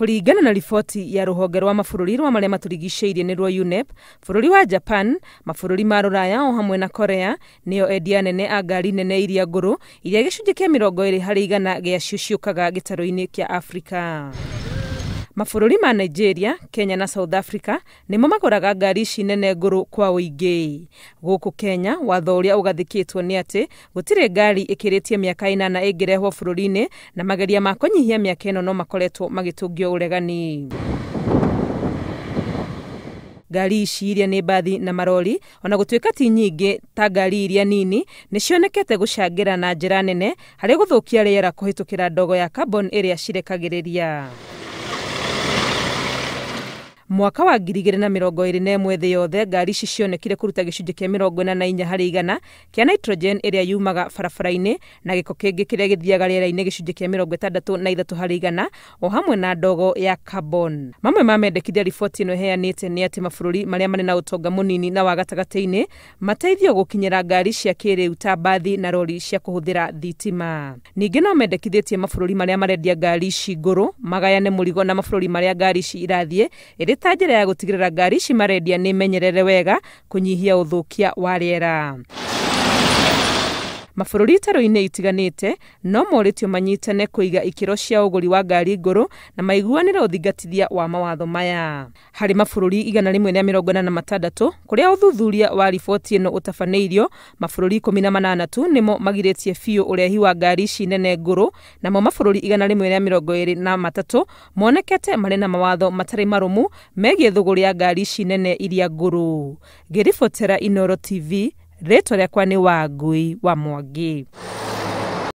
kũringana na riboti ya rũhonge rwa mabũrũri rwa marĩa matũrigicĩirie nĩruo UNEP bũrũri wa Japan mabũrũri ma rũraya o hamwe na Korea nĩyo endia nene a ngari nene iria ngũrũ iria gĩcunjĩ kĩa mĩrongo ĩrĩ harĩ igana gĩacio ciũkaga gĩtaro-inĩ kĩa Afrika mabũrũri ma nigeria kenya na south africa nĩmo magũraga ngari ici nene ngũrũ kwa ũingĩ gũkũ kenya watho ũrĩa ũgathĩkĩtwo nĩ atĩ gũtirĩ ngari ĩkĩrĩtie mĩaka ĩnana ĩngĩrehwo bũrũri-inĩ na mageria ma kũnyihia mĩaka ĩno no makoretwo magĩtũngio ũregani ngari ici iria nĩ mbathi na marori ona gũtuĩka ti nyingĩ ta ngari iria nini nĩ cionekete gũcangĩra na njĩra nene harĩ gũthũkia rĩera kũhĩtũkĩra ndogo ya carbon ĩrĩa cirekagĩrĩria mwaka wa ngiri igĩrĩ na mĩrongo ĩrĩ na ĩmwe thĩ yothe ngari ici cionekire kũruta gĩcunjĩ kĩa mĩrongo ĩna na inya harĩ igana kĩa nitrogen ĩrĩa yumaga barabara-inĩ na gĩko kĩngĩ kĩrĩa gĩthiaga rĩera-inĩ gĩcunjĩ kĩa mĩrongo ĩtandatũ na ithatũ harĩ igana o hamwe na ndogo ya carbon mamwe ma mendekithia riboti ĩno ĩheanĩte nĩ atĩ mabũrũri marĩa marĩ na ũtonga mũnini na wa gatagatĩ-inĩ mateithio gũkinyĩra ngari cia kĩrĩu ta mbathi na rori cia kũhũthĩra thitima ningĩ no mendekithĩtie mabũrũri marĩa marendia ngari ici ngũrũ magayane mũrigo na mabũrũri marĩa ngari ici irathiĩ ĩrĩ ta njĩra ya gũtigĩrĩra ngari cimarendia marendia nĩ menyerere wega kũnyihia ũthũkia wa rĩera mabũrũri itarũ-inĩ itiganĩte no morĩtio manyitane kũiga ikĩro cia ũgũri wa ngari ngũrũ na maiguanĩre ũthingatithia wa mawatho maya harĩ mabũrũri igana rĩmwe rĩa mĩrongo na matandatũ kũrĩa ũthuthuria wa riboti ĩno ũtabanĩirio mabũrũri ikũmi na manana tu nĩmo magirĩtie biũ ũrehi wa ngari ici nene ngũrũ namo mabũrũri igana rĩmwe rĩa mĩrongo ĩrĩ na matatũ monekete marĩ na mawatho matarĩ marũmu megiĩ thũgũrĩ ya ngari ici nene iria ngũrũ ngĩribotera inoro tv rĩtwa rĩakwa nĩ Wangui wa Mwangi